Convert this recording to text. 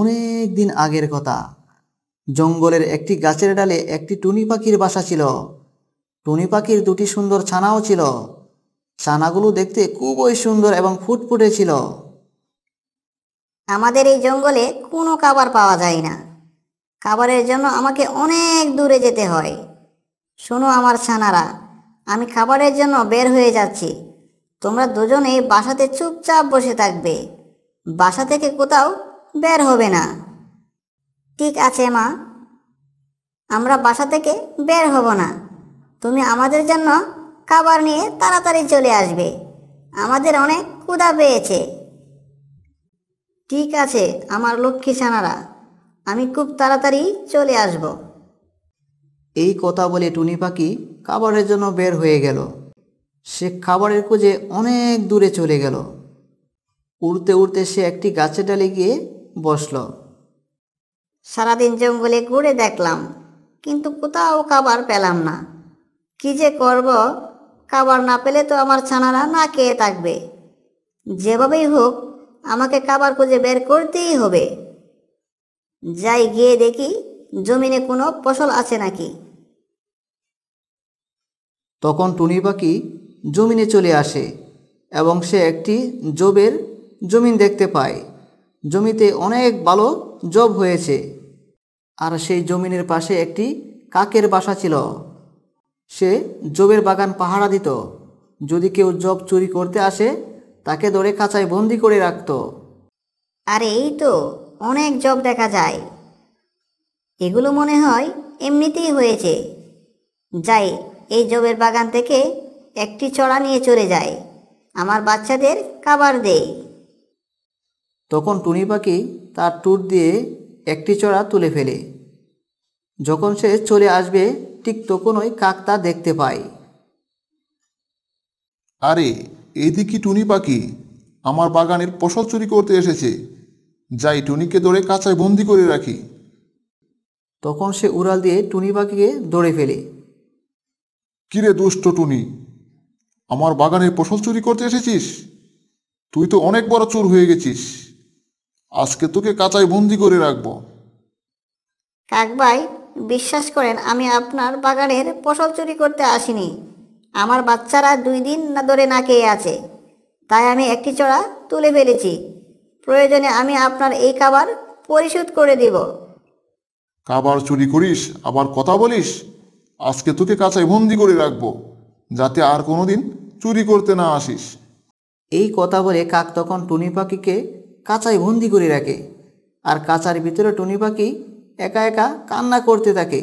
অনেক দিন আগের কথা জঙ্গলের একটি গাছের ডালে একটি টুনি পাখির বাসা ছিল টুনি পাখির দুটি সুন্দর ছানাও ছিল ছানাগুলো দেখতে খুবই সুন্দর এবং ফুটফুটে ছিল আমাদের এই জঙ্গলে কোনো খাবার পাওয়া যায় না খাবারের জন্য আমাকে অনেক দূরে যেতে হয় শোনো আমার ছানারা আমি খাবারের জন্য বের হয়ে যাচ্ছি তোমরা দুজনেই বাসাতে চুপচাপ বসে থাকবে বাসা থেকে কোথাও বের হবে না ঠিক আছে মা আমরা বাসা থেকে বের হব না তুমি আমাদের জন্য খাবার নিয়ে তাড়াতাড়ি চলে আসবে আমাদের অনেক ক্ষুধা পেয়েছে ঠিক আছে আমার লক্ষ্মী ছানারা আমি খুব তাড়াতাড়ি চলে আসব এই কথা বলে টুনি পাখি খাবারের জন্য বের হয়ে গেল সে খাবারের খুঁজে অনেক দূরে চলে গেল উড়তে উড়তে সে একটি গাছে ডালে গিয়ে বসল সারাদিন জঙ্গলে ঘুরে দেখলাম কিন্তু কোথাও খাবার পেলাম না কি যে করব খাবার না পেলে তো আমার ছানারা না খেয়ে থাকবে যেভাবেই হোক আমাকে খাবার খুঁজে বের করতেই হবে যাই গিয়ে দেখি জমিনে কোনো ফসল আছে নাকি তখন টুনি পাখি জমিনে চলে আসে এবং সে একটি জবের জমিন দেখতে পায় জমিতে অনেক ভালো জব হয়েছে আর সেই জমিনের পাশে একটি কাকের বাসা ছিল সে জবের বাগান পাহারা দিত যদি কেউ জব চুরি করতে আসে তাকে ধরে কাঁচায় বন্দি করে রাখত আর এই তো অনেক জব দেখা যায় এগুলো মনে হয় এমনিতেই হয়েছে যাই এই জবের বাগান থেকে একটি চড়া নিয়ে চলে যায় আমার বাচ্চাদের খাবার দেয় তখন টুনি পাখি তার টুট দিয়ে একটি চড়া তুলে ফেলে যখন সে চলে আসবে ঠিক তখনই কাক তা দেখতে পায় আরে এদিকে টুনি পাখি আমার বাগানের ফসল চুরি করতে এসেছে যাই টুনিকে ধরে কাঁচায় বন্দি করে রাখি তখন সে উড়াল দিয়ে টুনি পাখিকে ধরে ফেলে কিরে দুষ্ট টুনি আমার বাগানের ফসল চুরি করতে এসেছিস তুই তো অনেক বড় চোর হয়ে গেছিস আজকে তোকে কাঁচায় বন্দি করে রাখবো কাকবাই বিশ্বাস করেন আমি আপনার বাগানের ফসল চুরি করতে আসিনি আমার বাচ্চারা দুই দিন না ধরে না খেয়ে আছে তাই আমি একটি চড়া তুলে ফেলেছি প্রয়োজনে আমি আপনার এই খাবার পরিশোধ করে দিব খাবার চুরি করিস আবার কথা বলিস আজকে তোকে কাঁচায় বন্দি করে রাখবো যাতে আর কোনোদিন চুরি করতে না আসিস এই কথা বলে কাক তখন টুনি পাখিকে কাঁচায় বন্দি করে রাখে আর কাঁচার ভিতরে টুনি পাখি একা একা কান্না করতে থাকে